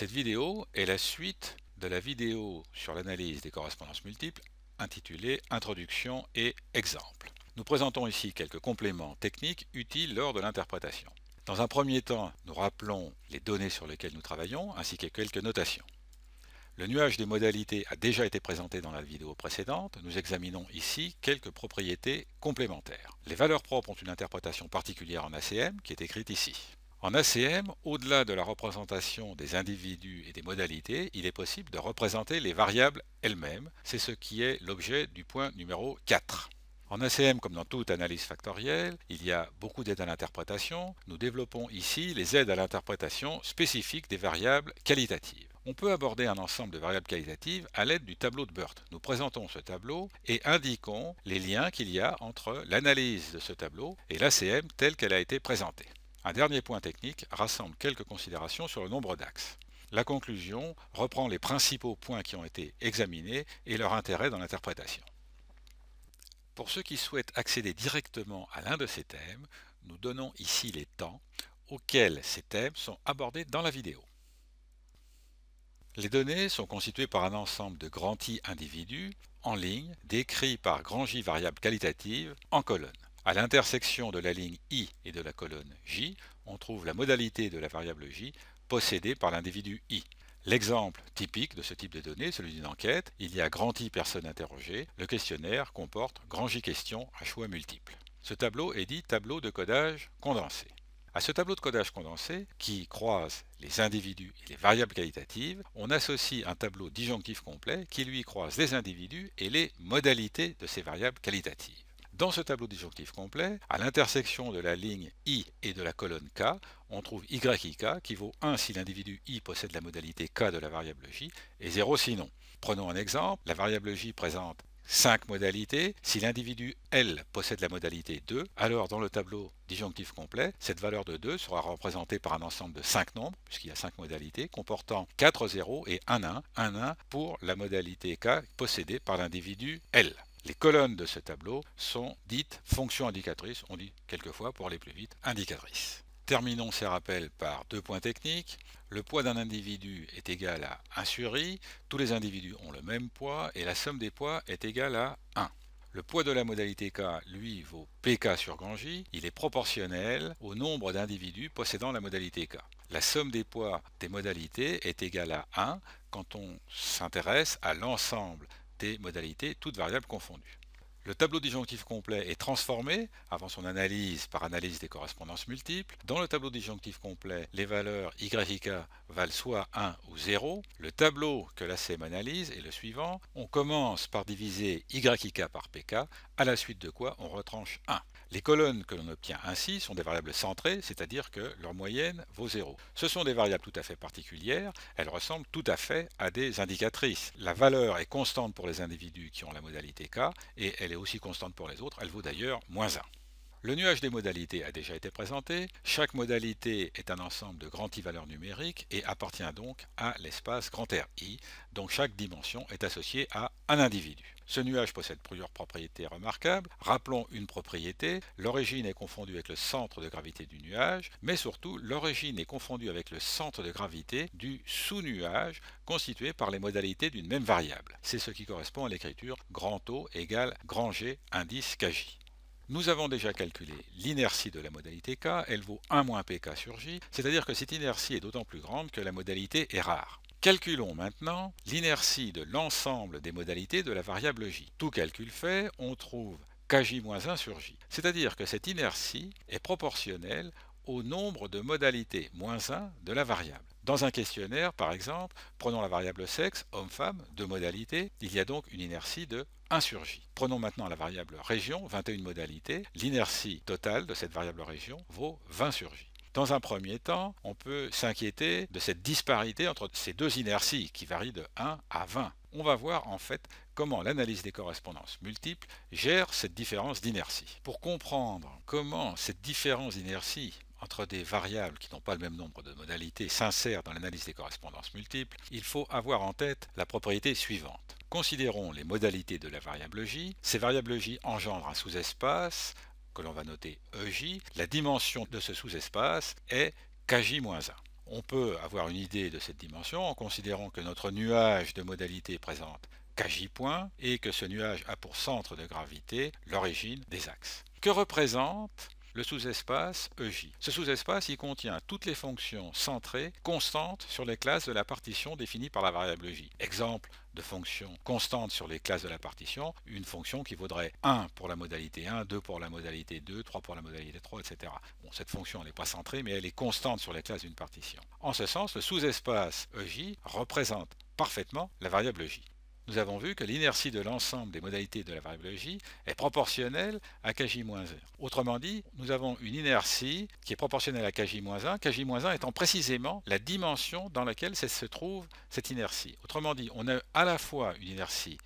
Cette vidéo est la suite de la vidéo sur l'analyse des correspondances multiples intitulée Introduction et exemples. Nous présentons ici quelques compléments techniques utiles lors de l'interprétation. Dans un premier temps, nous rappelons les données sur lesquelles nous travaillons ainsi que quelques notations. Le nuage des modalités a déjà été présenté dans la vidéo précédente, nous examinons ici quelques propriétés complémentaires. Les valeurs propres ont une interprétation particulière en ACM qui est écrite ici. En ACM, au-delà de la représentation des individus et des modalités, il est possible de représenter les variables elles-mêmes. C'est ce qui est l'objet du point numéro 4. En ACM, comme dans toute analyse factorielle, il y a beaucoup d'aides à l'interprétation. Nous développons ici les aides à l'interprétation spécifiques des variables qualitatives. On peut aborder un ensemble de variables qualitatives à l'aide du tableau de Burt. Nous présentons ce tableau et indiquons les liens qu'il y a entre l'analyse de ce tableau et l'ACM telle qu'elle a été présentée. Un dernier point technique rassemble quelques considérations sur le nombre d'axes. La conclusion reprend les principaux points qui ont été examinés et leur intérêt dans l'interprétation. Pour ceux qui souhaitent accéder directement à l'un de ces thèmes, nous donnons ici les temps auxquels ces thèmes sont abordés dans la vidéo. Les données sont constituées par un ensemble de grands I individus en ligne décrits par grand J variables qualitatives en colonne. À l'intersection de la ligne I et de la colonne J, on trouve la modalité de la variable J possédée par l'individu I. L'exemple typique de ce type de données, celui d'une enquête, il y a grand I personnes interrogées, le questionnaire comporte grand J questions à choix multiples. Ce tableau est dit tableau de codage condensé. À ce tableau de codage condensé, qui croise les individus et les variables qualitatives, on associe un tableau disjonctif complet qui lui croise les individus et les modalités de ces variables qualitatives. Dans ce tableau disjonctif complet, à l'intersection de la ligne I et de la colonne K, on trouve YIK qui vaut 1 si l'individu I possède la modalité K de la variable J et 0 sinon. Prenons un exemple, la variable J présente 5 modalités. Si l'individu L possède la modalité 2, alors dans le tableau disjonctif complet, cette valeur de 2 sera représentée par un ensemble de 5 nombres, puisqu'il y a 5 modalités, comportant 4 0 et 1 1, 1 1 pour la modalité K possédée par l'individu L. Les colonnes de ce tableau sont dites fonctions indicatrices, on dit quelquefois pour aller plus vite indicatrices. Terminons ces rappels par deux points techniques. Le poids d'un individu est égal à 1 sur i, tous les individus ont le même poids et la somme des poids est égale à 1. Le poids de la modalité K, lui, vaut pk sur grand Il est proportionnel au nombre d'individus possédant la modalité K. La somme des poids des modalités est égale à 1 quand on s'intéresse à l'ensemble modalités, toutes variables confondues. Le tableau disjonctif complet est transformé, avant son analyse, par analyse des correspondances multiples. Dans le tableau disjonctif complet, les valeurs yk valent soit 1 ou 0. Le tableau que la SEM analyse est le suivant. On commence par diviser yk par pk, à la suite de quoi on retranche 1. Les colonnes que l'on obtient ainsi sont des variables centrées, c'est-à-dire que leur moyenne vaut 0. Ce sont des variables tout à fait particulières, elles ressemblent tout à fait à des indicatrices. La valeur est constante pour les individus qui ont la modalité k et elle elle est aussi constante pour les autres, elle vaut d'ailleurs moins 1. Le nuage des modalités a déjà été présenté. Chaque modalité est un ensemble de valeurs numériques et appartient donc à l'espace grand R I, dont chaque dimension est associée à un individu. Ce nuage possède plusieurs propriétés remarquables. Rappelons une propriété, l'origine est confondue avec le centre de gravité du nuage, mais surtout l'origine est confondue avec le centre de gravité du sous-nuage constitué par les modalités d'une même variable. C'est ce qui correspond à l'écriture grand O égale grand G indice KJ. Nous avons déjà calculé l'inertie de la modalité K, elle vaut 1 moins pk sur J, c'est-à-dire que cette inertie est d'autant plus grande que la modalité est rare. Calculons maintenant l'inertie de l'ensemble des modalités de la variable J. Tout calcul fait, on trouve kj-1 sur j. C'est-à-dire que cette inertie est proportionnelle au nombre de modalités moins 1 de la variable. Dans un questionnaire, par exemple, prenons la variable sexe, homme-femme, deux modalités, il y a donc une inertie de 1 sur j. Prenons maintenant la variable région, 21 modalités, l'inertie totale de cette variable région vaut 20 sur j. Dans un premier temps, on peut s'inquiéter de cette disparité entre ces deux inerties qui varient de 1 à 20. On va voir en fait comment l'analyse des correspondances multiples gère cette différence d'inertie. Pour comprendre comment cette différence d'inertie entre des variables qui n'ont pas le même nombre de modalités s'insère dans l'analyse des correspondances multiples, il faut avoir en tête la propriété suivante. Considérons les modalités de la variable j. Ces variables j engendrent un sous-espace que l'on va noter EJ. La dimension de ce sous-espace est KJ-1. On peut avoir une idée de cette dimension en considérant que notre nuage de modalités présente KJ points et que ce nuage a pour centre de gravité l'origine des axes. Que représente le sous-espace EJ. Ce sous-espace y contient toutes les fonctions centrées constantes sur les classes de la partition définies par la variable e J. Exemple de fonction constante sur les classes de la partition, une fonction qui vaudrait 1 pour la modalité 1, 2 pour la modalité 2, 3 pour la modalité 3, etc. Bon, cette fonction n'est pas centrée, mais elle est constante sur les classes d'une partition. En ce sens, le sous-espace EJ représente parfaitement la variable e J nous avons vu que l'inertie de l'ensemble des modalités de la variable j est proportionnelle à Kj-1. Autrement dit, nous avons une inertie qui est proportionnelle à Kj-1, Kj-1 étant précisément la dimension dans laquelle se trouve cette inertie. Autrement dit, on a à la fois une inertie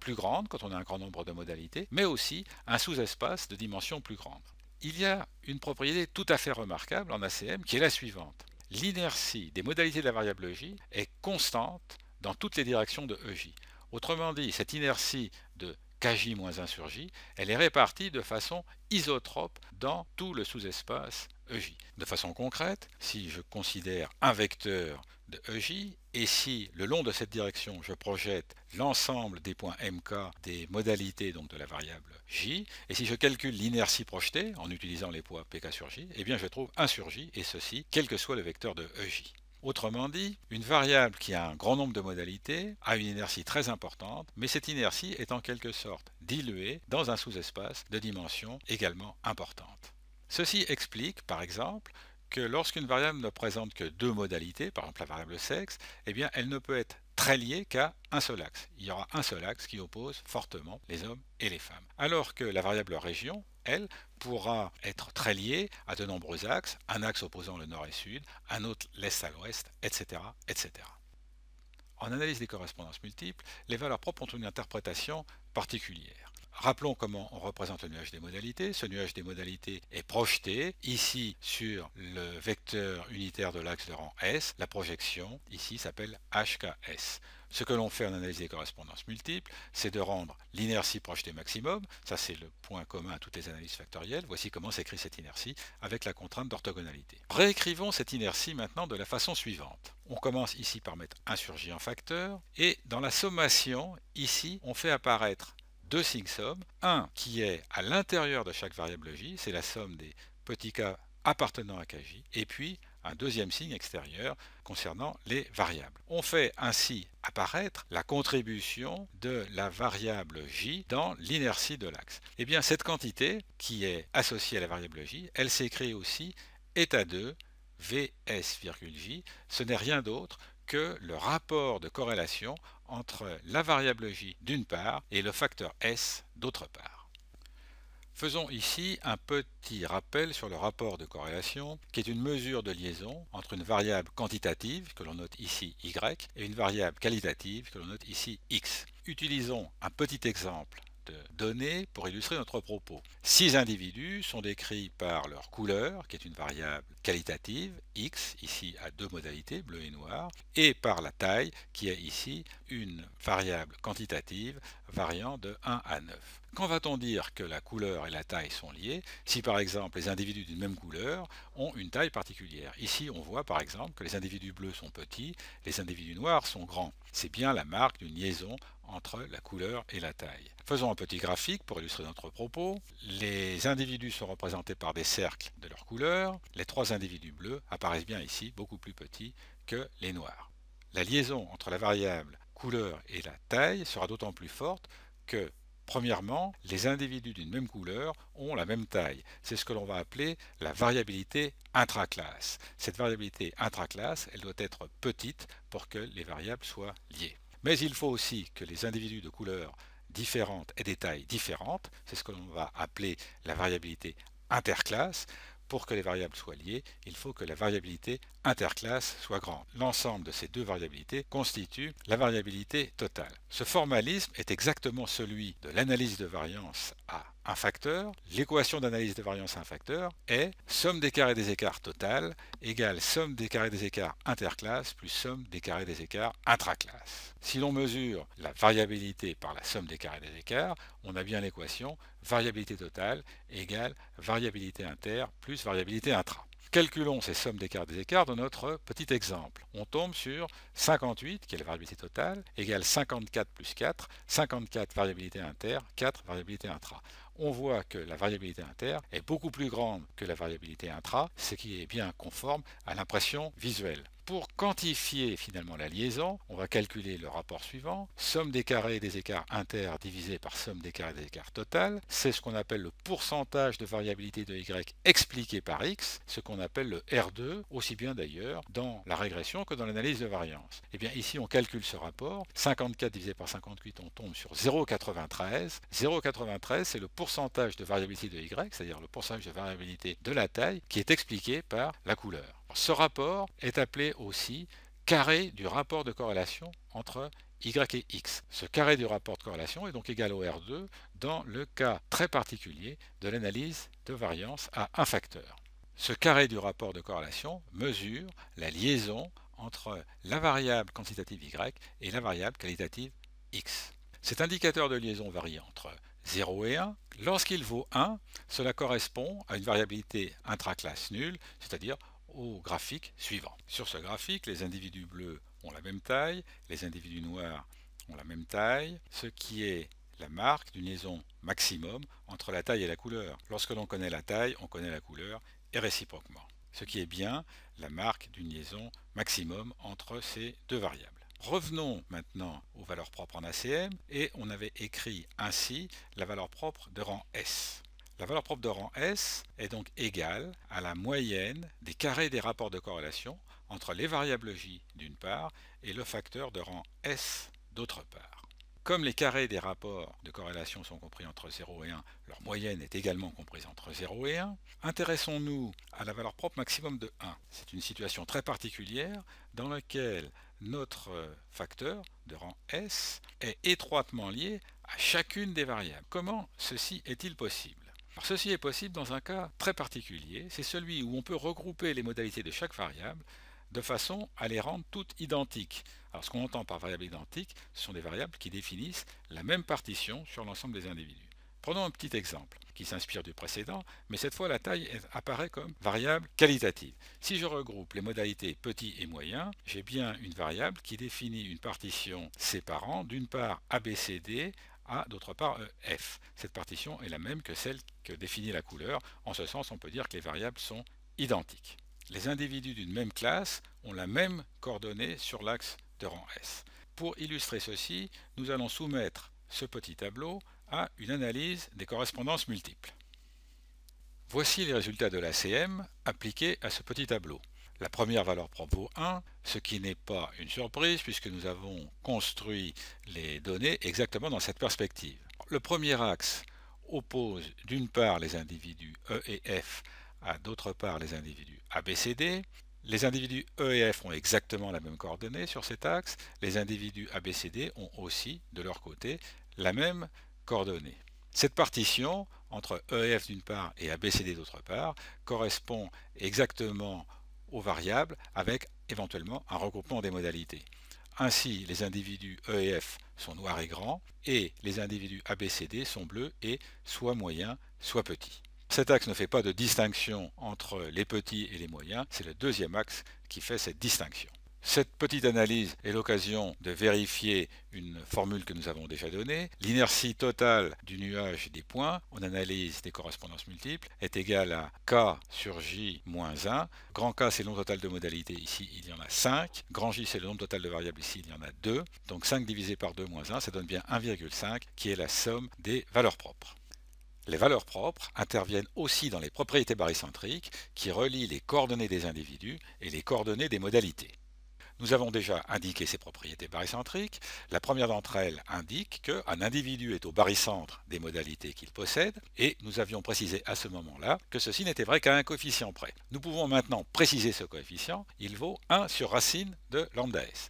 plus grande quand on a un grand nombre de modalités, mais aussi un sous-espace de dimension plus grande. Il y a une propriété tout à fait remarquable en ACM qui est la suivante. L'inertie des modalités de la variable j est constante dans toutes les directions de EJ. Autrement dit, cette inertie de Kj-1 sur J, elle est répartie de façon isotrope dans tout le sous-espace EJ. De façon concrète, si je considère un vecteur de EJ et si le long de cette direction je projette l'ensemble des points MK des modalités donc de la variable J, et si je calcule l'inertie projetée en utilisant les poids PK sur J, eh bien je trouve 1 sur J et ceci quel que soit le vecteur de EJ. Autrement dit, une variable qui a un grand nombre de modalités a une inertie très importante, mais cette inertie est en quelque sorte diluée dans un sous-espace de dimension également importante. Ceci explique, par exemple, que lorsqu'une variable ne présente que deux modalités, par exemple la variable sexe, eh bien elle ne peut être très liée qu'à un seul axe. Il y aura un seul axe qui oppose fortement les hommes et les femmes. Alors que la variable région, elle, pourra être très lié à de nombreux axes, un axe opposant le nord et sud, un autre l'est à l'ouest, etc., etc. En analyse des correspondances multiples, les valeurs propres ont une interprétation particulière. Rappelons comment on représente le nuage des modalités. Ce nuage des modalités est projeté ici sur le vecteur unitaire de l'axe de rang S. La projection ici s'appelle HKS. Ce que l'on fait en analyse des correspondances multiples, c'est de rendre l'inertie des maximum, ça c'est le point commun à toutes les analyses factorielles, voici comment s'écrit cette inertie avec la contrainte d'orthogonalité. Réécrivons cette inertie maintenant de la façon suivante. On commence ici par mettre un j en facteur, et dans la sommation, ici, on fait apparaître deux sigs sommes, un qui est à l'intérieur de chaque variable j, c'est la somme des petits k appartenant à kj, et puis un deuxième signe extérieur concernant les variables. On fait ainsi apparaître la contribution de la variable j dans l'inertie de l'axe. Et eh bien cette quantité qui est associée à la variable j, elle s'écrit aussi état 2 j. Ce n'est rien d'autre que le rapport de corrélation entre la variable j d'une part et le facteur s d'autre part. Faisons ici un petit rappel sur le rapport de corrélation, qui est une mesure de liaison entre une variable quantitative, que l'on note ici y, et une variable qualitative, que l'on note ici x. Utilisons un petit exemple de données pour illustrer notre propos. Six individus sont décrits par leur couleur, qui est une variable qualitative, x, ici à deux modalités, bleu et noir, et par la taille, qui est ici une variable quantitative variant de 1 à 9. Quand va-t-on dire que la couleur et la taille sont liées si par exemple les individus d'une même couleur ont une taille particulière Ici on voit par exemple que les individus bleus sont petits, les individus noirs sont grands. C'est bien la marque d'une liaison entre la couleur et la taille. Faisons un petit graphique pour illustrer notre propos. Les individus sont représentés par des cercles de leur couleur. Les trois individus bleus apparaissent bien ici beaucoup plus petits que les noirs. La liaison entre la variable couleur et la taille sera d'autant plus forte que Premièrement, les individus d'une même couleur ont la même taille. C'est ce que l'on va appeler la variabilité intraclasse. Cette variabilité intraclasse, elle doit être petite pour que les variables soient liées. Mais il faut aussi que les individus de couleurs différentes et des tailles différentes, c'est ce que l'on va appeler la variabilité interclasse, pour que les variables soient liées, il faut que la variabilité interclasse soit grande. L'ensemble de ces deux variabilités constitue la variabilité totale. Ce formalisme est exactement celui de l'analyse de variance A un facteur, l'équation d'analyse de variance à un facteur est somme des carrés des écarts total égale somme des carrés des écarts interclasses plus somme des carrés des écarts intraclasses. Si l'on mesure la variabilité par la somme des carrés des écarts, on a bien l'équation variabilité totale égale variabilité inter plus variabilité intra. Calculons ces sommes d'écart des écarts dans notre petit exemple. On tombe sur 58, qui est la variabilité totale, égale 54 plus 4, 54 variabilité inter, 4 variabilité intra. On voit que la variabilité inter est beaucoup plus grande que la variabilité intra, ce qui est bien conforme à l'impression visuelle. Pour quantifier finalement la liaison, on va calculer le rapport suivant. Somme des carrés des écarts inter divisé par somme des carrés des écarts total. C'est ce qu'on appelle le pourcentage de variabilité de y expliqué par x, ce qu'on appelle le R2, aussi bien d'ailleurs dans la régression que dans l'analyse de variance. Et eh bien ici, on calcule ce rapport. 54 divisé par 58, on tombe sur 0,93. 0,93, c'est le pourcentage de variabilité de y, c'est-à-dire le pourcentage de variabilité de la taille qui est expliqué par la couleur. Ce rapport est appelé aussi carré du rapport de corrélation entre y et x. Ce carré du rapport de corrélation est donc égal au R2 dans le cas très particulier de l'analyse de variance à un facteur. Ce carré du rapport de corrélation mesure la liaison entre la variable quantitative y et la variable qualitative x. Cet indicateur de liaison varie entre 0 et 1. Lorsqu'il vaut 1, cela correspond à une variabilité intraclasse nulle, c'est-à-dire au graphique suivant. Sur ce graphique, les individus bleus ont la même taille, les individus noirs ont la même taille, ce qui est la marque d'une liaison maximum entre la taille et la couleur. Lorsque l'on connaît la taille, on connaît la couleur, et réciproquement. Ce qui est bien la marque d'une liaison maximum entre ces deux variables. Revenons maintenant aux valeurs propres en ACM, et on avait écrit ainsi la valeur propre de rang S. La valeur propre de rang S est donc égale à la moyenne des carrés des rapports de corrélation entre les variables J d'une part et le facteur de rang S d'autre part. Comme les carrés des rapports de corrélation sont compris entre 0 et 1, leur moyenne est également comprise entre 0 et 1, intéressons-nous à la valeur propre maximum de 1. C'est une situation très particulière dans laquelle notre facteur de rang S est étroitement lié à chacune des variables. Comment ceci est-il possible ceci est possible dans un cas très particulier, c'est celui où on peut regrouper les modalités de chaque variable de façon à les rendre toutes identiques. Alors ce qu'on entend par variable identique, ce sont des variables qui définissent la même partition sur l'ensemble des individus. Prenons un petit exemple qui s'inspire du précédent, mais cette fois la taille apparaît comme variable qualitative. Si je regroupe les modalités petit et moyen, j'ai bien une variable qui définit une partition séparant d'une part ABCD a d'autre part euh, f. Cette partition est la même que celle que définit la couleur. En ce sens, on peut dire que les variables sont identiques. Les individus d'une même classe ont la même coordonnée sur l'axe de rang S. Pour illustrer ceci, nous allons soumettre ce petit tableau à une analyse des correspondances multiples. Voici les résultats de l'ACM appliqués à ce petit tableau. La première valeur propre vaut 1, ce qui n'est pas une surprise puisque nous avons construit les données exactement dans cette perspective. Le premier axe oppose d'une part les individus E et F à d'autre part les individus ABCD. Les individus E et F ont exactement la même coordonnée sur cet axe. Les individus ABCD ont aussi, de leur côté, la même coordonnée. Cette partition entre E et F d'une part et ABCD d'autre part correspond exactement aux variables avec éventuellement un regroupement des modalités. Ainsi, les individus E et F sont noirs et grands et les individus ABCD sont bleus et soit moyens, soit petits. Cet axe ne fait pas de distinction entre les petits et les moyens, c'est le deuxième axe qui fait cette distinction. Cette petite analyse est l'occasion de vérifier une formule que nous avons déjà donnée. L'inertie totale du nuage des points, on analyse des correspondances multiples, est égale à K sur J moins 1. Grand K, c'est le nombre total de modalités, ici il y en a 5. Grand J, c'est le nombre total de variables, ici il y en a 2. Donc 5 divisé par 2 moins 1, ça donne bien 1,5 qui est la somme des valeurs propres. Les valeurs propres interviennent aussi dans les propriétés barycentriques qui relient les coordonnées des individus et les coordonnées des modalités. Nous avons déjà indiqué ces propriétés barycentriques. La première d'entre elles indique qu'un individu est au barycentre des modalités qu'il possède, et nous avions précisé à ce moment-là que ceci n'était vrai qu'à un coefficient près. Nous pouvons maintenant préciser ce coefficient, il vaut 1 sur racine de lambda s.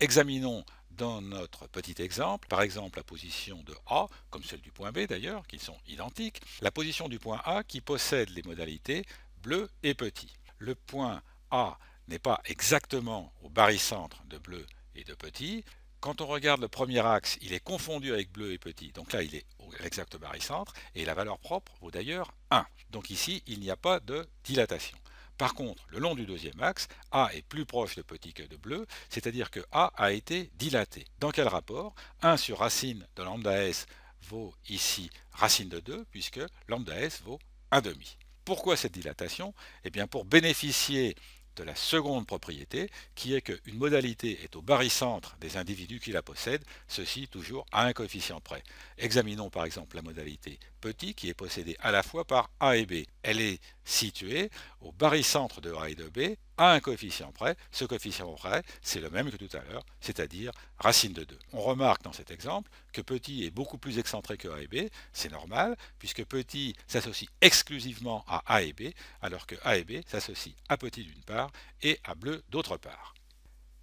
Examinons dans notre petit exemple, par exemple la position de A, comme celle du point B d'ailleurs, qui sont identiques, la position du point A qui possède les modalités bleu et petit. Le point A n'est pas exactement au barycentre de bleu et de petit. Quand on regarde le premier axe, il est confondu avec bleu et petit, donc là il est à l'exact barycentre, et la valeur propre vaut d'ailleurs 1. Donc ici, il n'y a pas de dilatation. Par contre, le long du deuxième axe, A est plus proche de petit que de bleu, c'est-à-dire que A a été dilaté. Dans quel rapport 1 sur racine de lambda S vaut ici racine de 2, puisque lambda S vaut 1,5. Pourquoi cette dilatation Eh bien pour bénéficier de la seconde propriété, qui est qu'une modalité est au barycentre des individus qui la possèdent, ceci toujours à un coefficient près. Examinons par exemple la modalité petit, qui est possédée à la fois par A et B. Elle est située au barycentre de A et de B, à un coefficient près, ce coefficient près, c'est le même que tout à l'heure, c'est-à-dire racine de 2. On remarque dans cet exemple que petit est beaucoup plus excentré que A et B, c'est normal, puisque petit s'associe exclusivement à A et B, alors que A et B s'associent à petit d'une part et à bleu d'autre part.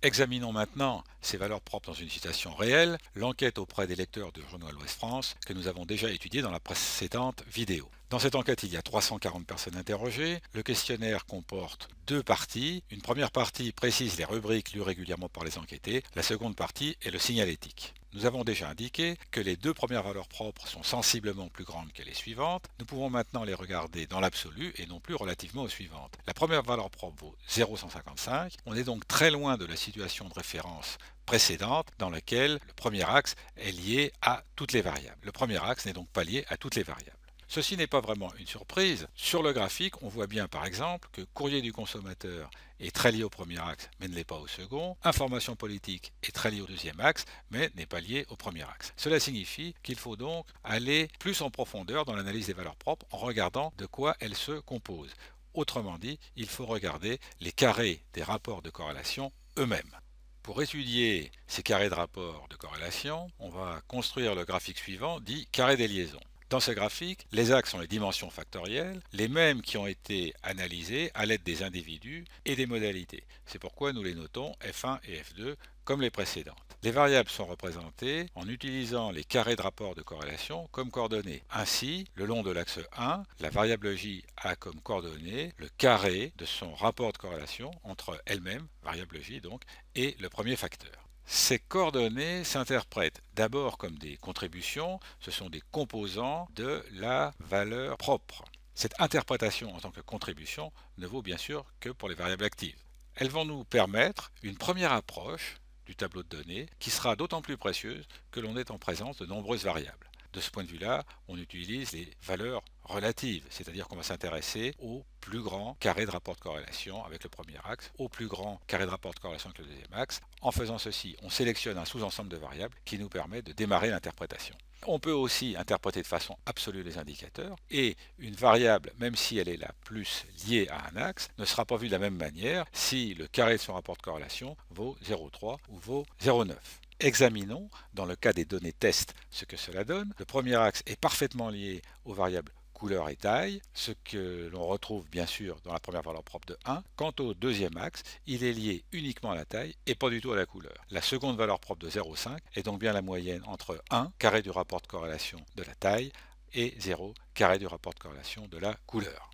Examinons maintenant ces valeurs propres dans une citation réelle, l'enquête auprès des lecteurs de Journal Ouest France que nous avons déjà étudiée dans la précédente vidéo. Dans cette enquête, il y a 340 personnes interrogées. Le questionnaire comporte deux parties. Une première partie précise les rubriques lues régulièrement par les enquêtés. La seconde partie est le signal éthique. Nous avons déjà indiqué que les deux premières valeurs propres sont sensiblement plus grandes que les suivantes. Nous pouvons maintenant les regarder dans l'absolu et non plus relativement aux suivantes. La première valeur propre vaut 0,155. On est donc très loin de la situation de référence précédente dans laquelle le premier axe est lié à toutes les variables. Le premier axe n'est donc pas lié à toutes les variables. Ceci n'est pas vraiment une surprise. Sur le graphique, on voit bien par exemple que courrier du consommateur est très lié au premier axe mais ne l'est pas au second, information politique est très liée au deuxième axe mais n'est pas lié au premier axe. Cela signifie qu'il faut donc aller plus en profondeur dans l'analyse des valeurs propres en regardant de quoi elles se composent. Autrement dit, il faut regarder les carrés des rapports de corrélation eux-mêmes. Pour étudier ces carrés de rapports de corrélation, on va construire le graphique suivant dit carré des liaisons. Dans ce graphique, les axes sont les dimensions factorielles, les mêmes qui ont été analysées à l'aide des individus et des modalités. C'est pourquoi nous les notons F1 et F2 comme les précédentes. Les variables sont représentées en utilisant les carrés de rapport de corrélation comme coordonnées. Ainsi, le long de l'axe 1, la variable j a comme coordonnée le carré de son rapport de corrélation entre elle-même, variable j donc, et le premier facteur. Ces coordonnées s'interprètent d'abord comme des contributions, ce sont des composants de la valeur propre. Cette interprétation en tant que contribution ne vaut bien sûr que pour les variables actives. Elles vont nous permettre une première approche du tableau de données qui sera d'autant plus précieuse que l'on est en présence de nombreuses variables de ce point de vue-là, on utilise les valeurs relatives, c'est-à-dire qu'on va s'intéresser au plus grand carré de rapport de corrélation avec le premier axe, au plus grand carré de rapport de corrélation avec le deuxième axe. En faisant ceci, on sélectionne un sous-ensemble de variables qui nous permet de démarrer l'interprétation. On peut aussi interpréter de façon absolue les indicateurs, et une variable, même si elle est la plus liée à un axe, ne sera pas vue de la même manière si le carré de son rapport de corrélation vaut 0,3 ou vaut 0,9. Examinons, dans le cas des données test, ce que cela donne. Le premier axe est parfaitement lié aux variables couleur et taille, ce que l'on retrouve bien sûr dans la première valeur propre de 1. Quant au deuxième axe, il est lié uniquement à la taille et pas du tout à la couleur. La seconde valeur propre de 0,5 est donc bien la moyenne entre 1, carré du rapport de corrélation de la taille, et 0, carré du rapport de corrélation de la couleur.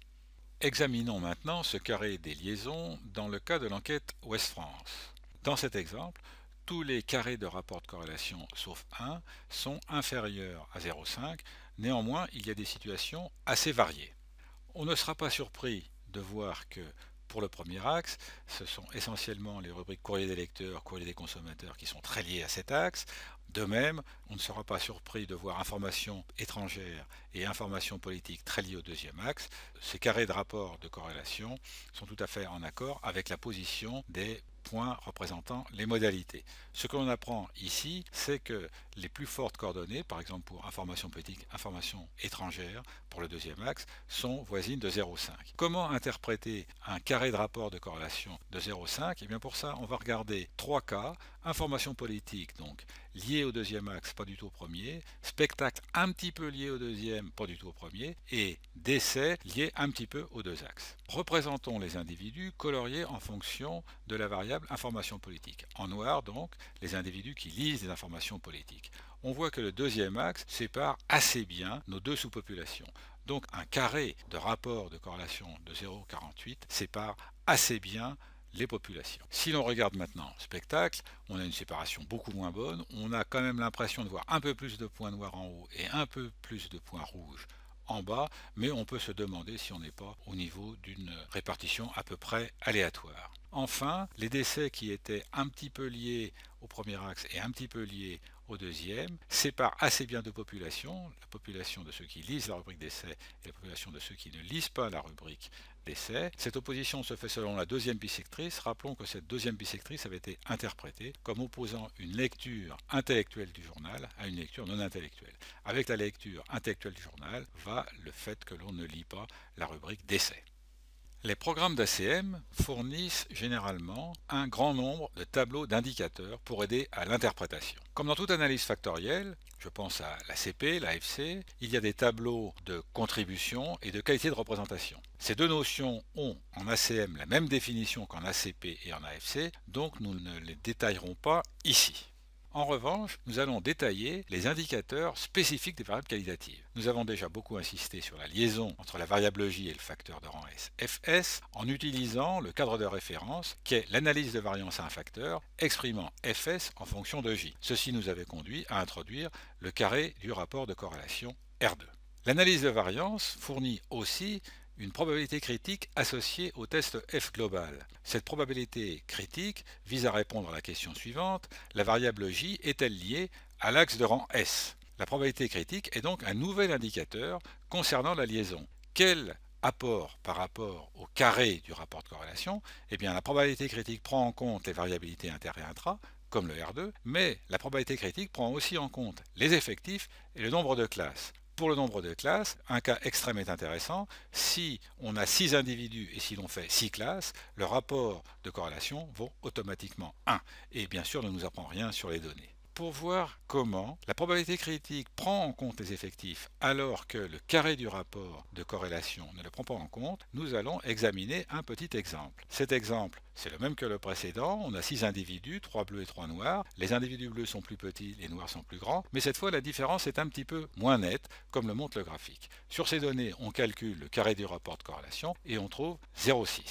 Examinons maintenant ce carré des liaisons dans le cas de l'enquête Ouest-France. Dans cet exemple, tous les carrés de rapport de corrélation sauf 1 sont inférieurs à 0,5. Néanmoins, il y a des situations assez variées. On ne sera pas surpris de voir que pour le premier axe, ce sont essentiellement les rubriques courrier des lecteurs, courrier des consommateurs qui sont très liées à cet axe. De même, on ne sera pas surpris de voir information étrangères et information politique très liée au deuxième axe, ces carrés de rapport de corrélation sont tout à fait en accord avec la position des points représentant les modalités. Ce que l'on apprend ici, c'est que les plus fortes coordonnées, par exemple pour information politique, information étrangère, pour le deuxième axe, sont voisines de 0,5. Comment interpréter un carré de rapport de corrélation de 0,5 Et eh bien pour ça, on va regarder trois cas. Information politique, donc liée au deuxième axe, pas du tout au premier. Spectacle un petit peu lié au deuxième, pas du tout au premier, et décès liés un petit peu aux deux axes. Représentons les individus coloriés en fonction de la variable information politique. En noir donc, les individus qui lisent des informations politiques. On voit que le deuxième axe sépare assez bien nos deux sous-populations. Donc un carré de rapport de corrélation de 0,48 sépare assez bien populations. Si l'on regarde maintenant spectacle, on a une séparation beaucoup moins bonne, on a quand même l'impression de voir un peu plus de points noirs en haut et un peu plus de points rouges en bas, mais on peut se demander si on n'est pas au niveau d'une répartition à peu près aléatoire. Enfin, les décès qui étaient un petit peu liés au premier axe et un petit peu liés au deuxième, sépare assez bien deux populations, la population de ceux qui lisent la rubrique d'essai et la population de ceux qui ne lisent pas la rubrique d'essai. Cette opposition se fait selon la deuxième bisectrice. Rappelons que cette deuxième bisectrice avait été interprétée comme opposant une lecture intellectuelle du journal à une lecture non intellectuelle. Avec la lecture intellectuelle du journal va le fait que l'on ne lit pas la rubrique d'essai. Les programmes d'ACM fournissent généralement un grand nombre de tableaux d'indicateurs pour aider à l'interprétation. Comme dans toute analyse factorielle, je pense à l'ACP, l'AFC, il y a des tableaux de contribution et de qualité de représentation. Ces deux notions ont en ACM la même définition qu'en ACP et en AFC, donc nous ne les détaillerons pas ici. En revanche, nous allons détailler les indicateurs spécifiques des variables qualitatives. Nous avons déjà beaucoup insisté sur la liaison entre la variable J et le facteur de rang S Fs en utilisant le cadre de référence qui est l'analyse de variance à un facteur exprimant Fs en fonction de J. Ceci nous avait conduit à introduire le carré du rapport de corrélation R2. L'analyse de variance fournit aussi une probabilité critique associée au test F global. Cette probabilité critique vise à répondre à la question suivante, la variable J est-elle liée à l'axe de rang S La probabilité critique est donc un nouvel indicateur concernant la liaison. Quel apport par rapport au carré du rapport de corrélation Eh bien la probabilité critique prend en compte les variabilités inter et intra, comme le R2, mais la probabilité critique prend aussi en compte les effectifs et le nombre de classes pour le nombre de classes, un cas extrême est intéressant. Si on a 6 individus et si l'on fait 6 classes, le rapport de corrélation vaut automatiquement 1. Et bien sûr, ne nous apprend rien sur les données pour voir comment la probabilité critique prend en compte les effectifs alors que le carré du rapport de corrélation ne le prend pas en compte, nous allons examiner un petit exemple. Cet exemple, c'est le même que le précédent, on a 6 individus, 3 bleus et 3 noirs. Les individus bleus sont plus petits, les noirs sont plus grands, mais cette fois la différence est un petit peu moins nette, comme le montre le graphique. Sur ces données, on calcule le carré du rapport de corrélation et on trouve 0,6.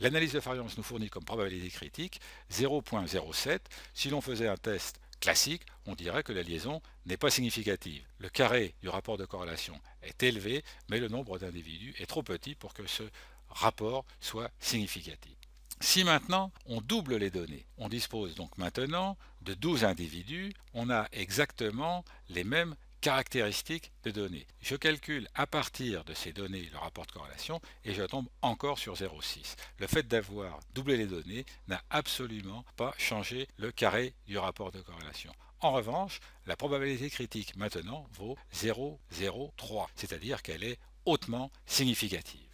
L'analyse de variance nous fournit comme probabilité critique 0.07. Si l'on faisait un test classique, on dirait que la liaison n'est pas significative. Le carré du rapport de corrélation est élevé, mais le nombre d'individus est trop petit pour que ce rapport soit significatif. Si maintenant on double les données, on dispose donc maintenant de 12 individus, on a exactement les mêmes caractéristiques de données. Je calcule à partir de ces données le rapport de corrélation et je tombe encore sur 0,6. Le fait d'avoir doublé les données n'a absolument pas changé le carré du rapport de corrélation. En revanche, la probabilité critique maintenant vaut 0,03, c'est-à-dire qu'elle est hautement significative.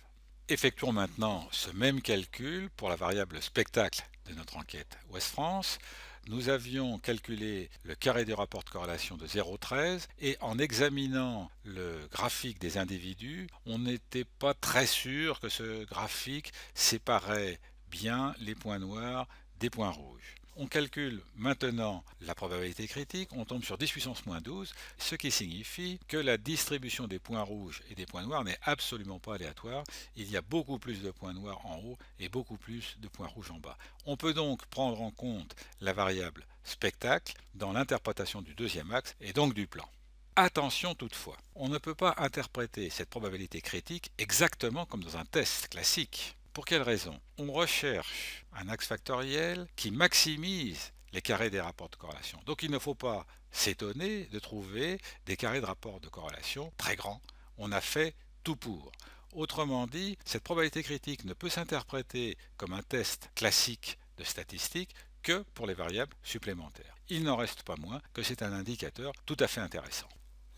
Effectuons maintenant ce même calcul pour la variable spectacle de notre enquête Ouest-France. Nous avions calculé le carré des rapports de corrélation de 0,13 et en examinant le graphique des individus, on n'était pas très sûr que ce graphique séparait bien les points noirs des points rouges. On calcule maintenant la probabilité critique, on tombe sur 10 puissance moins 12, ce qui signifie que la distribution des points rouges et des points noirs n'est absolument pas aléatoire. Il y a beaucoup plus de points noirs en haut et beaucoup plus de points rouges en bas. On peut donc prendre en compte la variable spectacle dans l'interprétation du deuxième axe et donc du plan. Attention toutefois, on ne peut pas interpréter cette probabilité critique exactement comme dans un test classique. Pour quelle raison On recherche un axe factoriel qui maximise les carrés des rapports de corrélation. Donc il ne faut pas s'étonner de trouver des carrés de rapports de corrélation très grands. On a fait tout pour. Autrement dit, cette probabilité critique ne peut s'interpréter comme un test classique de statistique que pour les variables supplémentaires. Il n'en reste pas moins que c'est un indicateur tout à fait intéressant.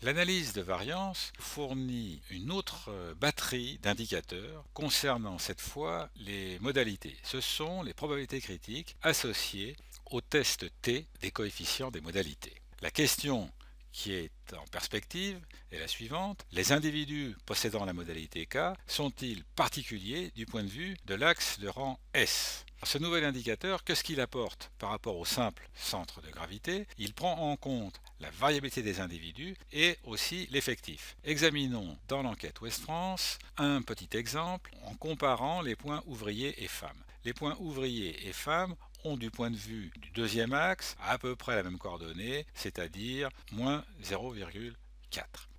L'analyse de variance fournit une autre euh, batterie d'indicateurs concernant cette fois les modalités. Ce sont les probabilités critiques associées au test T des coefficients des modalités. La question qui est en perspective est la suivante. Les individus possédant la modalité K sont-ils particuliers du point de vue de l'axe de rang S ce nouvel indicateur, qu'est-ce qu'il apporte par rapport au simple centre de gravité Il prend en compte la variabilité des individus et aussi l'effectif. Examinons dans l'enquête Ouest France un petit exemple en comparant les points ouvriers et femmes. Les points ouvriers et femmes ont du point de vue du deuxième axe à peu près la même coordonnée, c'est-à-dire moins 0,4.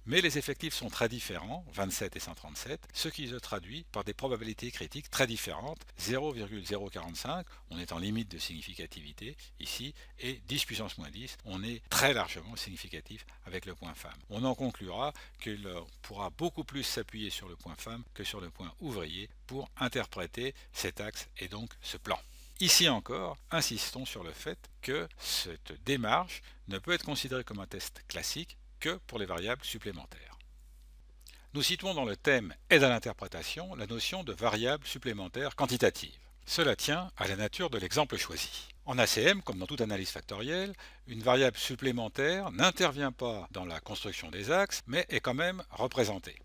Mais les effectifs sont très différents, 27 et 137, ce qui se traduit par des probabilités critiques très différentes, 0,045, on est en limite de significativité ici, et 10 puissance moins 10, on est très largement significatif avec le point femme. On en conclura qu'il pourra beaucoup plus s'appuyer sur le point femme que sur le point ouvrier pour interpréter cet axe et donc ce plan. Ici encore, insistons sur le fait que cette démarche ne peut être considérée comme un test classique que pour les variables supplémentaires. Nous citons dans le thème Aide à l'interprétation la notion de variable supplémentaire quantitative. Cela tient à la nature de l'exemple choisi. En ACM, comme dans toute analyse factorielle, une variable supplémentaire n'intervient pas dans la construction des axes, mais est quand même représentée.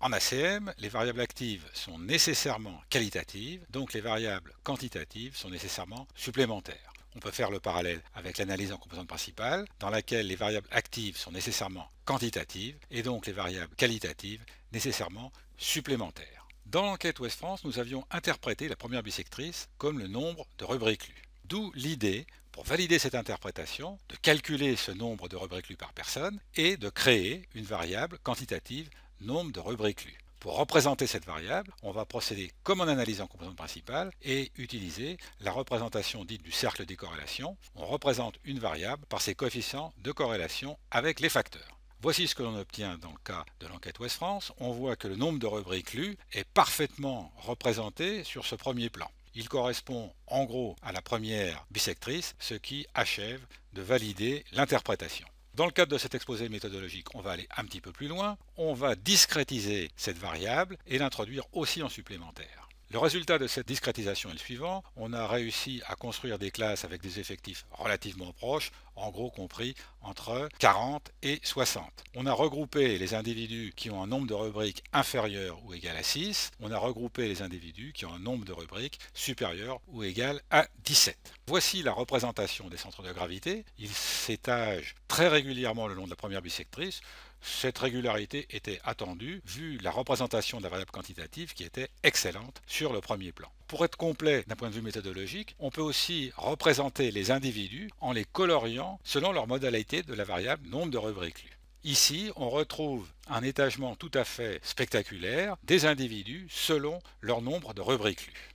En ACM, les variables actives sont nécessairement qualitatives, donc les variables quantitatives sont nécessairement supplémentaires. On peut faire le parallèle avec l'analyse en composantes principale, dans laquelle les variables actives sont nécessairement quantitatives et donc les variables qualitatives nécessairement supplémentaires. Dans l'enquête Ouest France, nous avions interprété la première bisectrice comme le nombre de rubriques lues. D'où l'idée, pour valider cette interprétation, de calculer ce nombre de rubriques lues par personne et de créer une variable quantitative nombre de rubriques lues. Pour représenter cette variable, on va procéder comme en analyse en composante principale et utiliser la représentation dite du cercle des corrélations. On représente une variable par ses coefficients de corrélation avec les facteurs. Voici ce que l'on obtient dans le cas de l'enquête Ouest France. On voit que le nombre de rubriques lues est parfaitement représenté sur ce premier plan. Il correspond en gros à la première bisectrice, ce qui achève de valider l'interprétation. Dans le cadre de cet exposé méthodologique, on va aller un petit peu plus loin, on va discrétiser cette variable et l'introduire aussi en supplémentaire. Le résultat de cette discrétisation est le suivant. On a réussi à construire des classes avec des effectifs relativement proches, en gros compris entre 40 et 60. On a regroupé les individus qui ont un nombre de rubriques inférieur ou égal à 6. On a regroupé les individus qui ont un nombre de rubriques supérieur ou égal à 17. Voici la représentation des centres de gravité. Ils s'étagent très régulièrement le long de la première bisectrice cette régularité était attendue vu la représentation de la variable quantitative qui était excellente sur le premier plan. Pour être complet d'un point de vue méthodologique, on peut aussi représenter les individus en les coloriant selon leur modalité de la variable nombre de rubriques Ici, on retrouve un étagement tout à fait spectaculaire des individus selon leur nombre de rubriques lues.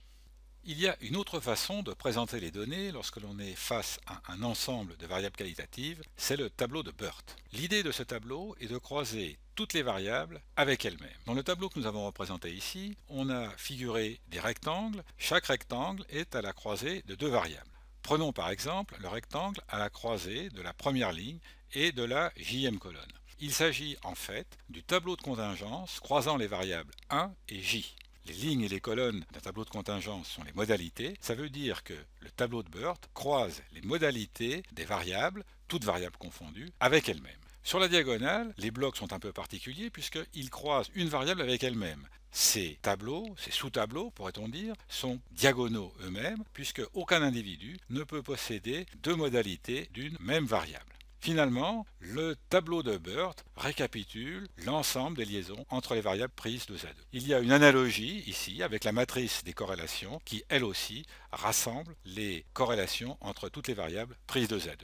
Il y a une autre façon de présenter les données lorsque l'on est face à un ensemble de variables qualitatives, c'est le tableau de BERT. L'idée de ce tableau est de croiser toutes les variables avec elles-mêmes. Dans le tableau que nous avons représenté ici, on a figuré des rectangles. Chaque rectangle est à la croisée de deux variables. Prenons par exemple le rectangle à la croisée de la première ligne et de la JM colonne. Il s'agit en fait du tableau de contingence croisant les variables 1 et j. Les lignes et les colonnes d'un tableau de contingence sont les modalités. Ça veut dire que le tableau de Burt croise les modalités des variables, toutes variables confondues, avec elles-mêmes. Sur la diagonale, les blocs sont un peu particuliers puisqu'ils croisent une variable avec elle-même. Ces tableaux, ces sous-tableaux, pourrait-on dire, sont diagonaux eux-mêmes puisque aucun individu ne peut posséder deux modalités d'une même variable. Finalement, le tableau de Burt récapitule l'ensemble des liaisons entre les variables prises de Z2. Il y a une analogie ici avec la matrice des corrélations qui, elle aussi, rassemble les corrélations entre toutes les variables prises de Z2.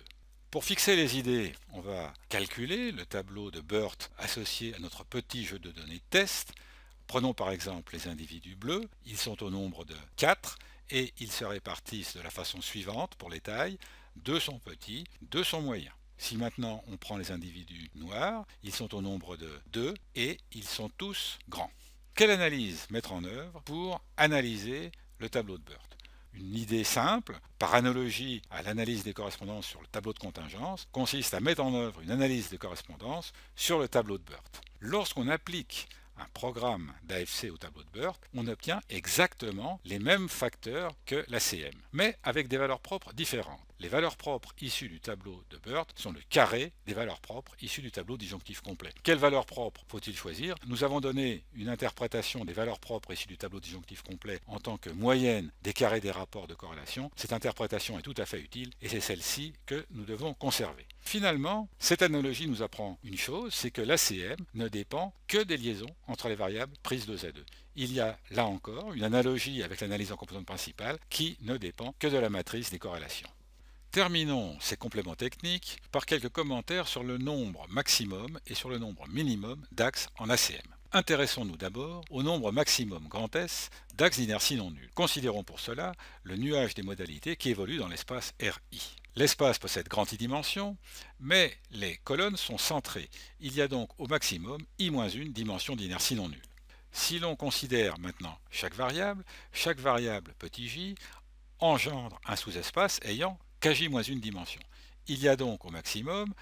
Pour fixer les idées, on va calculer le tableau de Burt associé à notre petit jeu de données test. Prenons par exemple les individus bleus, ils sont au nombre de 4 et ils se répartissent de la façon suivante pour les tailles, 2 sont petits, 2 sont moyens. Si maintenant on prend les individus noirs, ils sont au nombre de 2 et ils sont tous grands. Quelle analyse mettre en œuvre pour analyser le tableau de Burt une idée simple, par analogie à l'analyse des correspondances sur le tableau de contingence, consiste à mettre en œuvre une analyse de correspondance sur le tableau de Burt. Lorsqu'on applique un programme d'AFC au tableau de Burt, on obtient exactement les mêmes facteurs que l'ACM, mais avec des valeurs propres différentes les valeurs propres issues du tableau de Burt sont le carré des valeurs propres issues du tableau disjonctif complet. Quelles valeurs propres faut-il choisir Nous avons donné une interprétation des valeurs propres issues du tableau disjonctif complet en tant que moyenne des carrés des rapports de corrélation. Cette interprétation est tout à fait utile et c'est celle-ci que nous devons conserver. Finalement, cette analogie nous apprend une chose, c'est que l'ACM ne dépend que des liaisons entre les variables prises 2 à 2 il y a là encore une analogie avec l'analyse en composantes principales qui ne dépend que de la matrice des corrélations. Terminons ces compléments techniques par quelques commentaires sur le nombre maximum et sur le nombre minimum d'axes en ACM. Intéressons-nous d'abord au nombre maximum grand S d'axes d'inertie non nulle. Considérons pour cela le nuage des modalités qui évolue dans l'espace RI. L'espace possède grand i mais les colonnes sont centrées. Il y a donc au maximum i-1 dimension d'inertie non nulle. Si l'on considère maintenant chaque variable, chaque variable petit j engendre un sous-espace ayant kj moins une dimension. Il y a donc au maximum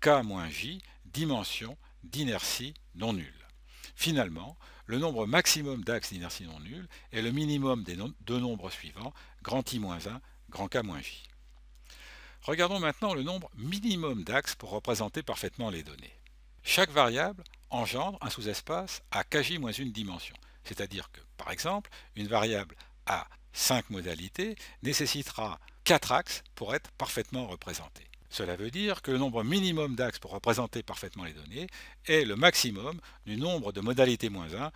k j dimension d'inertie non nulle. Finalement, le nombre maximum d'axes d'inertie non nulle est le minimum des deux nombres suivants, grand i moins 1, grand k j. Regardons maintenant le nombre minimum d'axes pour représenter parfaitement les données. Chaque variable engendre un sous-espace à kj moins une dimension, c'est-à-dire que, par exemple, une variable à 5 modalités nécessitera quatre axes pour être parfaitement représentés. Cela veut dire que le nombre minimum d'axes pour représenter parfaitement les données est le maximum du nombre de modalités moins 1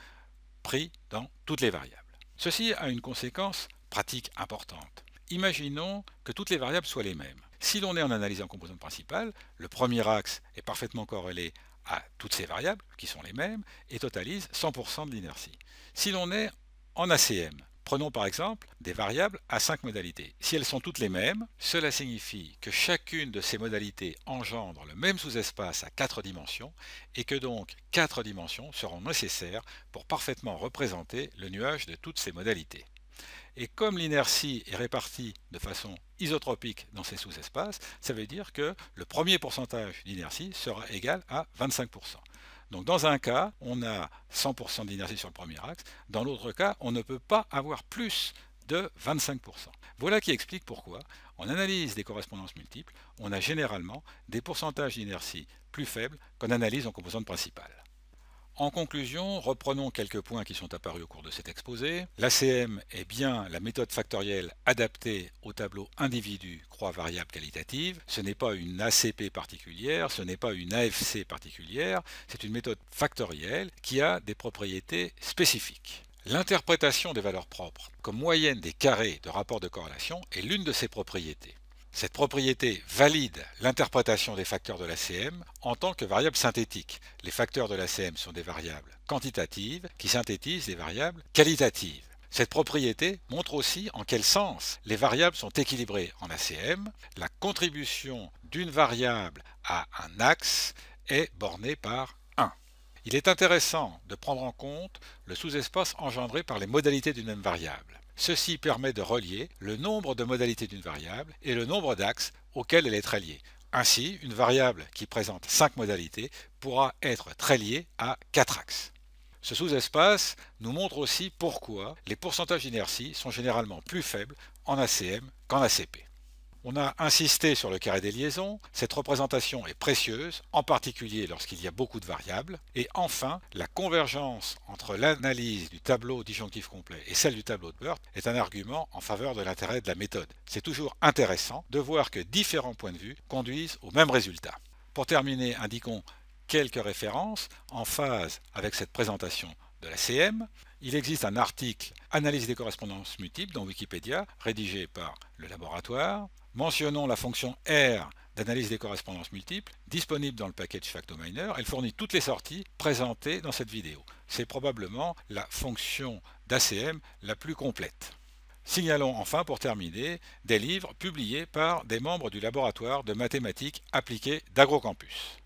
pris dans toutes les variables. Ceci a une conséquence pratique importante. Imaginons que toutes les variables soient les mêmes. Si l'on est en analyse en composante principale, le premier axe est parfaitement corrélé à toutes ces variables, qui sont les mêmes, et totalise 100% de l'inertie. Si l'on est en ACM, Prenons par exemple des variables à cinq modalités. Si elles sont toutes les mêmes, cela signifie que chacune de ces modalités engendre le même sous-espace à 4 dimensions et que donc 4 dimensions seront nécessaires pour parfaitement représenter le nuage de toutes ces modalités. Et comme l'inertie est répartie de façon isotropique dans ces sous-espaces, ça veut dire que le premier pourcentage d'inertie sera égal à 25%. Donc dans un cas, on a 100% d'inertie sur le premier axe, dans l'autre cas, on ne peut pas avoir plus de 25%. Voilà qui explique pourquoi, en analyse des correspondances multiples, on a généralement des pourcentages d'inertie plus faibles qu'en analyse en composante principale. En conclusion, reprenons quelques points qui sont apparus au cours de cet exposé. L'ACM est bien la méthode factorielle adaptée au tableau individu croix variable qualitative. Ce n'est pas une ACP particulière, ce n'est pas une AFC particulière, c'est une méthode factorielle qui a des propriétés spécifiques. L'interprétation des valeurs propres comme moyenne des carrés de rapport de corrélation est l'une de ses propriétés. Cette propriété valide l'interprétation des facteurs de la CM en tant que variable synthétique. Les facteurs de la CM sont des variables quantitatives qui synthétisent des variables qualitatives. Cette propriété montre aussi en quel sens les variables sont équilibrées en ACM. La contribution d'une variable à un axe est bornée par 1. Il est intéressant de prendre en compte le sous-espace engendré par les modalités d'une même variable. Ceci permet de relier le nombre de modalités d'une variable et le nombre d'axes auxquels elle est très liée. Ainsi, une variable qui présente 5 modalités pourra être très liée à 4 axes. Ce sous-espace nous montre aussi pourquoi les pourcentages d'inertie sont généralement plus faibles en ACM qu'en ACP. On a insisté sur le carré des liaisons, cette représentation est précieuse, en particulier lorsqu'il y a beaucoup de variables, et enfin, la convergence entre l'analyse du tableau disjonctif complet et celle du tableau de Burt est un argument en faveur de l'intérêt de la méthode. C'est toujours intéressant de voir que différents points de vue conduisent au même résultat. Pour terminer, indiquons quelques références en phase avec cette présentation de la CM. Il existe un article Analyse des correspondances multiples dans Wikipédia, rédigé par le laboratoire. Mentionnons la fonction R d'analyse des correspondances multiples, disponible dans le package FactoMiner. Elle fournit toutes les sorties présentées dans cette vidéo. C'est probablement la fonction d'ACM la plus complète. Signalons enfin pour terminer des livres publiés par des membres du laboratoire de mathématiques appliquées d'Agrocampus.